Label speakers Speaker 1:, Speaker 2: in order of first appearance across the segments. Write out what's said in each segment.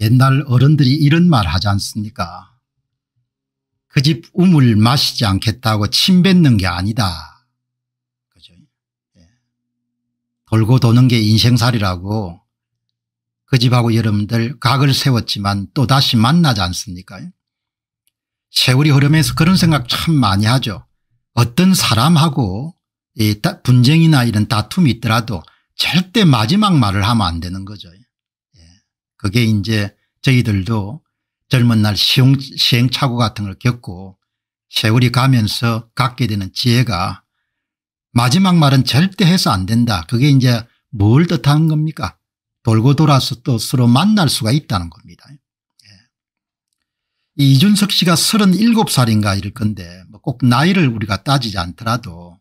Speaker 1: 옛날 어른들이 이런 말 하지 않습니까 그 집 우물 마시지 않겠다고 침 뱉는 게 아니다. 그죠? 예. 돌고 도는 게 인생살이라고 그 집하고 여러분들 각을 세웠지만 또다시 만나지 않습니까? 세월이 흐르면서 그런 생각 참 많이 하죠. 어떤 사람하고 분쟁이나 이런 다툼이 있더라도 절대 마지막 말을 하면 안 되는 거죠. 그게 이제 저희들도 젊은 날 시행, 시행착오 같은 걸 겪고 세월이 가면서 갖게 되는 지혜가 마지막 말은 절대 해서 안 된다. 그게 이제 뭘 뜻하는 겁니까? 돌고 돌아서 또 서로 만날 수가 있다는 겁니다. 예. 이준석 씨가 37살인가 이럴 건데 뭐 꼭 나이를 우리가 따지지 않더라도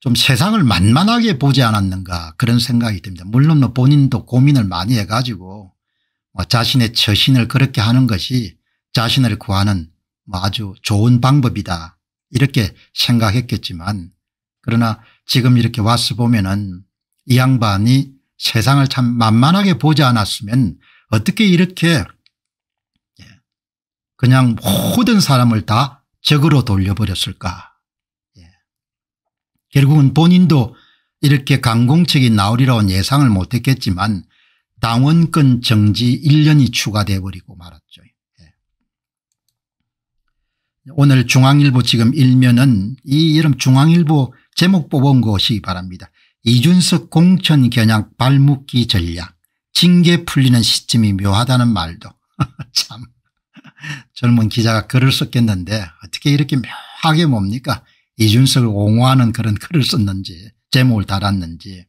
Speaker 1: 좀 세상을 만만하게 보지 않았는가 그런 생각이 듭니다. 물론 뭐 본인도 고민을 많이 해가지고 뭐 자신의 처신을 그렇게 하는 것이 자신을 구하는 뭐 아주 좋은 방법이다 이렇게 생각했겠지만 그러나 지금 이렇게 와서 보면은 이 양반이 세상을 참 만만하게 보지 않았으면 어떻게 이렇게 예, 그냥 모든 사람을 다 적으로 돌려버렸을까 결국은 본인도 이렇게 강공책이 나오리라고는 예상을 못했겠지만 당원권 정지 1년이 추가돼 버리고 말았죠. 예. 오늘 중앙일보 지금 일면은 이 이름 중앙일보 제목 뽑은 것이 바랍니다. 이준석 공천 겨냥 발묶기 전략 징계 풀리는 시점이 묘하다는 말도 참 젊은 기자가 글을 썼겠는데 어떻게 이렇게 묘하게 뭡니까 이준석을 옹호하는 그런 글을 썼는지 제목을 달았는지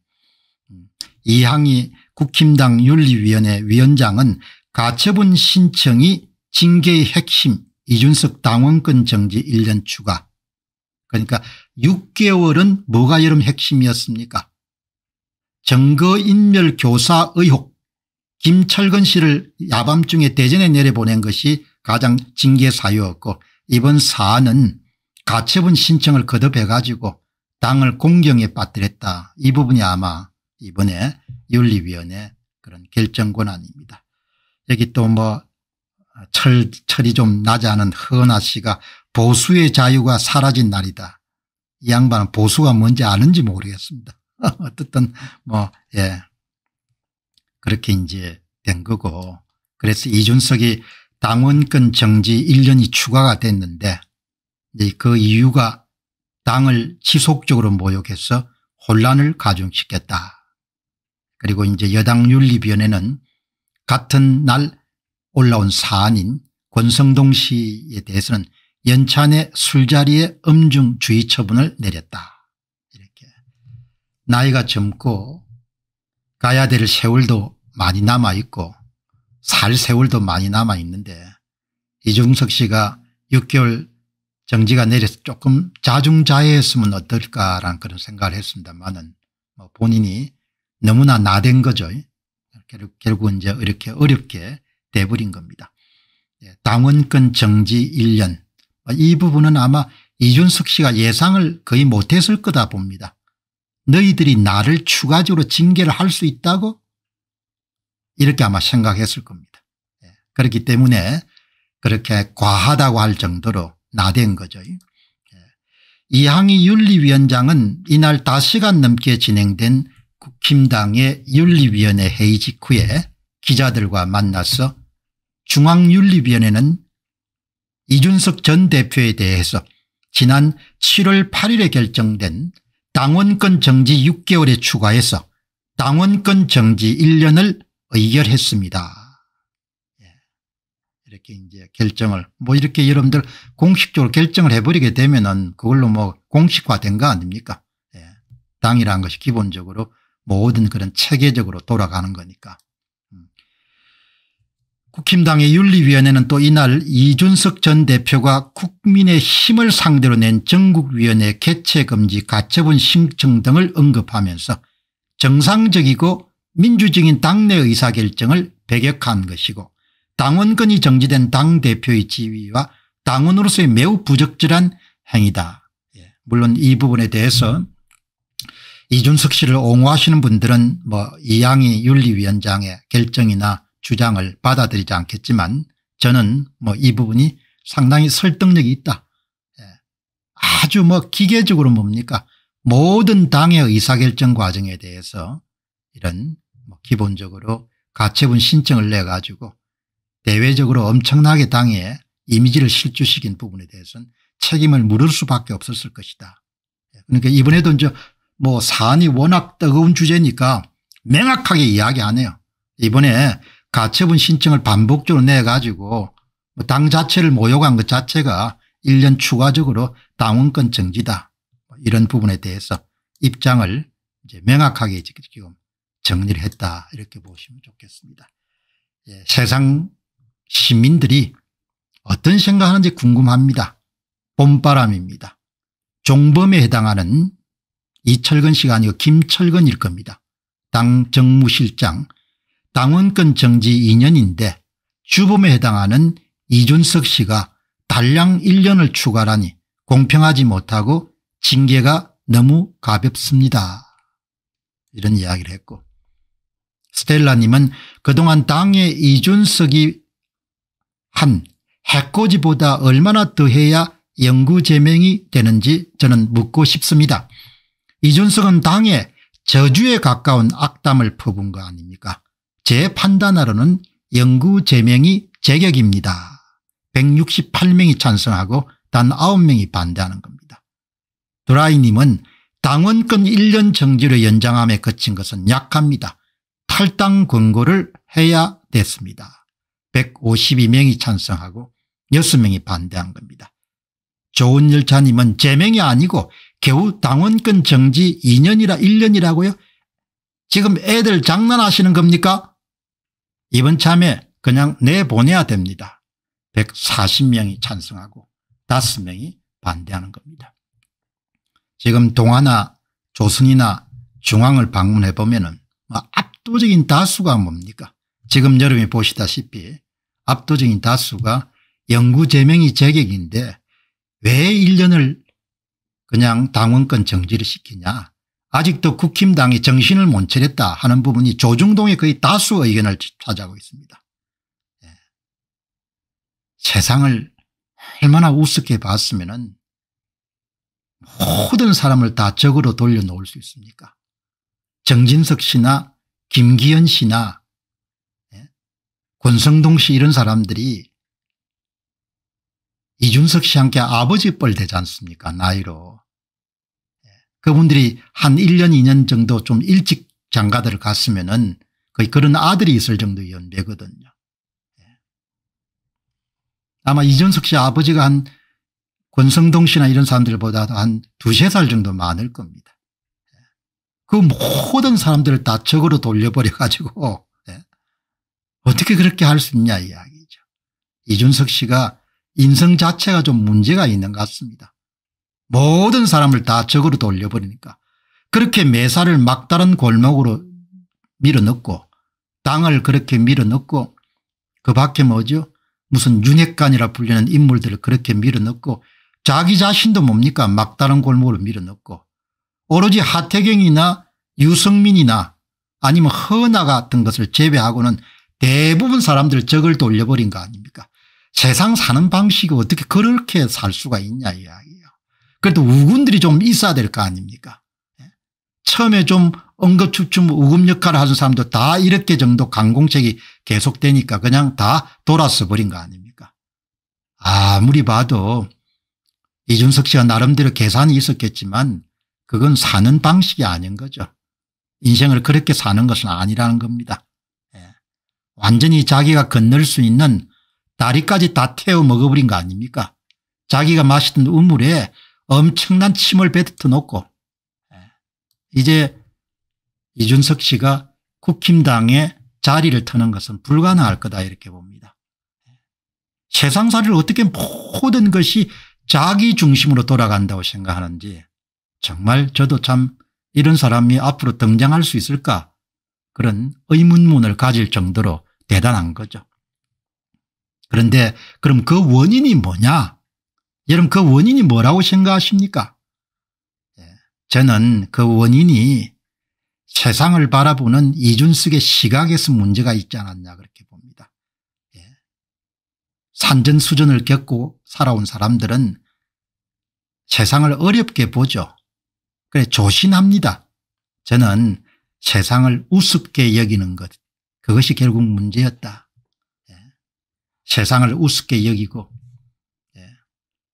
Speaker 1: 음, 이항이 국힘당 윤리위원회 위원장은 가처분 신청이 징계의 핵심 이준석 당원권 정지 1년 추가 그러니까 6개월은 뭐가 여름 핵심이었습니까 정거인멸 교사 의혹 김철근 씨를 야밤중에 대전에 내려보낸 것이 가장 징계 사유였고 이번 사안은 가처분 신청을 거듭해 가지고 당을 공경에 빠뜨렸다. 이 부분이 아마 이번에 윤리위원회 그런 결정 권한입니다. 여기 또 뭐 철, 철이 좀 나지 않은 허은아 씨가 보수의 자유가 사라진 날이다. 이 양반은 보수가 뭔지 아는지 모르겠습니다. 어쨌든 뭐, 예. 그렇게 이제 된 거고. 그래서 이준석이 당원권 정지 1년이 추가가 됐는데 이그 이유가 땅을 지속적으로 모욕해서 혼란을 가중시켰다. 그리고 이제 여당윤리위원회는 같은 날 올라온 사안인 권성동 씨에 대해서는 연찬의 술자리에 음중주의 처분을 내렸다. 이렇게 나이가 젊고 가야 될 세월도 많이 남아있고 살 세월도 많이 남아있는데 이중석 씨가 6개월 정지가 내려서 조금 자중자해했으면 어떨까라는 그런 생각을 했습니다만은 뭐 본인이 너무나 나댄 거죠. 결국 결국은 이제 이렇게 어렵게 돼버린 겁니다. 예, 당원권 정지 1년 뭐 이 부분은 아마 이준석 씨가 예상을 거의 못했을 거다 봅니다. 너희들이 나를 추가적으로 징계를 할 수 있다고 이렇게 아마 생각했을 겁니다. 예, 그렇기 때문에 그렇게 과하다고 할 정도로 나댄 거죠. 예. 이항희 윤리위원장은 이날 5시간 넘게 진행된 국힘당의 윤리위원회 회의 직후에 기자들과 만나서 중앙윤리위원회는 이준석 전 대표에 대해서 지난 7월 8일에 결정된 당원권 정지 6개월에 추가해서 당원권 정지 1년을 의결했습니다. 이렇게 이제 결정을 뭐 이렇게 여러분들 공식적으로 결정을 해버리게 되면은 그걸로 뭐 공식화된 거 아닙니까? 예. 당이라는 것이 기본적으로 모든 그런 체계적으로 돌아가는 거니까. 음. 국힘당의 윤리위원회는 또 이날 이준석 전 대표가 국민의 힘을 상대로 낸 전국위원회 개최금지 가처분 신청 등을 언급하면서 정상적이고 민주적인 당내 의사결정을 배격한 것이고 당원권이 정지된 당대표의 지위와 당원으로서의 매우 부적절한 행위다. 예. 물론 이 부분에 대해서 이준석 씨를 옹호하시는 분들은 뭐 이양희 윤리위원장의 결정이나 주장을 받아들이지 않겠지만 저는 뭐 이 부분이 상당히 설득력이 있다. 예. 아주 뭐 기계적으로 뭡니까 모든 당의 의사결정 과정에 대해서 이런 뭐 기본적으로 가처분 신청을 내 가지고 대외적으로 엄청나게 당해 이미지를 실추시킨 부분에 대해서는 책임을 물을 수밖에 없었을 것이다. 예, 그러니까 이번에도 이제 뭐 사안이 워낙 뜨거운 주제니까 명확하게 이야기하네요. 이번에 가처분 신청을 반복적으로 내가지고 뭐 당 자체를 모욕한 것 자체가 1년 추가적으로 당원권 정지다. 뭐 이런 부분에 대해서 입장을 이제 명확하게 지금 정리를 했다 이렇게 보시면 좋겠습니다. 예, 세상 시민들이 어떤 생각하는지 궁금합니다. 봄바람입니다. 종범에 해당하는 이철근 씨가 아니고 김철근일 겁니다. 당 정무실장 당원권 정지 2년인데 주범에 해당하는 이준석 씨가 달량 1년을 추가라니 공평하지 못하고 징계가 너무 가볍습니다. 이런 이야기를 했고 스텔라님은 그동안 당의 이준석이 한 해코지보다 얼마나 더해야 영구제명이 되는지 저는 묻고 싶습니다. 이준석은 당에 저주에 가까운 악담을 퍼은거 아닙니까 제판단으로는 영구제명이 제격입니다. 168명이 찬성하고 단 9명이 반대하는 겁니다. 드라이님은 당원권 1년 정지를 연장함에 그친 것은 약합니다. 탈당 권고를 해야 됐습니다. 152명이 찬성하고 6명이 반대한 겁니다. 좋은 열차님은 제명이 아니고 겨우 당원권 정지 2년이라 1년이라고요? 지금 애들 장난하시는 겁니까? 이번 참에 그냥 내보내야 됩니다. 140명이 찬성하고 5명이 반대하는 겁니다. 지금 동아나 조선이나 중앙을 방문해보면 은 뭐 압도적인 다수가 뭡니까? 지금 여러분이 보시다시피 압도적인 다수가 영구제명이 제격인데 왜 1년을 그냥 당원권 정지를 시키냐 아직도 국힘당이 정신을 못 차렸다 하는 부분이 조중동의 거의 다수 의견을 차지하고 있습니다. 예. 세상을 얼마나 우습게 봤으면 모든 사람을 다 적으로 돌려놓을 수 있습니까 정진석 씨나 김기현 씨나 권성동 씨 이런 사람들이 이준석 씨 함께 아버지 뻘 되지 않습니까 나이로. 예. 그분들이 한 1년 2년 정도 좀 일찍 장가들을 갔으면 은 거의 그런 아들이 있을 정도의 연배거든요. 예. 아마 이준석 씨 아버지가 한 권성동 씨나 이런 사람들보다한 두세 살 정도 많을 겁니다. 예. 그 모든 사람들을 다 적으로 돌려버려 가지고 어떻게 그렇게 할 수 있냐 이야기죠. 이준석 씨가 인성 자체가 좀 문제가 있는 것 같습니다. 모든 사람을 다 적으로 돌려버리니까 그렇게 매사를 막다른 골목으로 밀어넣고 당을 그렇게 밀어넣고 그 밖에 뭐죠 무슨 윤핵관이라 불리는 인물들을 그렇게 밀어넣고 자기 자신도 뭡니까 막다른 골목으로 밀어넣고 오로지 하태경이나 유승민이나 아니면 허나 같은 것을 제외하고는 대부분 사람들 적을 돌려버린 거 아닙니까 세상 사는 방식이 어떻게 그렇게 살 수가 있냐 이야기예요. 그래도 우군들이 좀 있어야 될 거 아닙니까 예. 처음에 좀 언급추춤 우금 역할을 하는 사람도 다 이렇게 정도 강공책이 계속되니까 그냥 다 돌아서 버린 거 아닙니까 아무리 봐도 이준석 씨가 나름대로 계산이 있었겠지만 그건 사는 방식이 아닌 거죠. 인생을 그렇게 사는 것은 아니라는 겁니다. 완전히 자기가 건널 수 있는 다리까지 다 태워 먹어버린 거 아닙니까 자기가 마시던 우물에 엄청난 침을 뱉어 놓고 예. 이제 이준석 씨가 국힘당의 자리를 트는 것은 불가능할 거다 이렇게 봅니다. 예. 세상사를 어떻게 모든 것이 자기 중심으로 돌아간다고 생각하는지 정말 저도 참 이런 사람이 앞으로 등장할 수 있을까 그런 의문문을 가질 정도로 대단한 거죠. 그런데 그럼 그 원인이 뭐냐? 여러분 그 원인이 뭐라고 생각하십니까? 예, 저는 그 원인이 세상을 바라보는 이준숙의 시각에서 문제가 있지 않았냐 그렇게 봅니다. 예, 산전수전을 겪고 살아온 사람들은 세상을 어렵게 보죠. 그래 조신합니다 저는 세상을 우습게 여기는 것 그것이 결국 문제였다. 예. 세상을 우습게 여기고 예.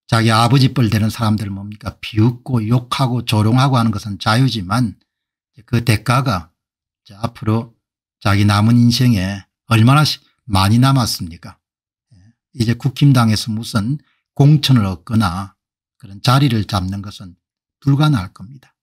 Speaker 1: 자기 아버지 뻘 되는 사람들 뭡니까 비웃고 욕하고 조롱하고 하는 것은 자유지만 그 대가가 앞으로 자기 남은 인생에 얼마나 많이 남았습니까 예. 이제 국힘당에서 무슨 공천을 얻거나 그런 자리를 잡는 것은 불가능할 겁니다.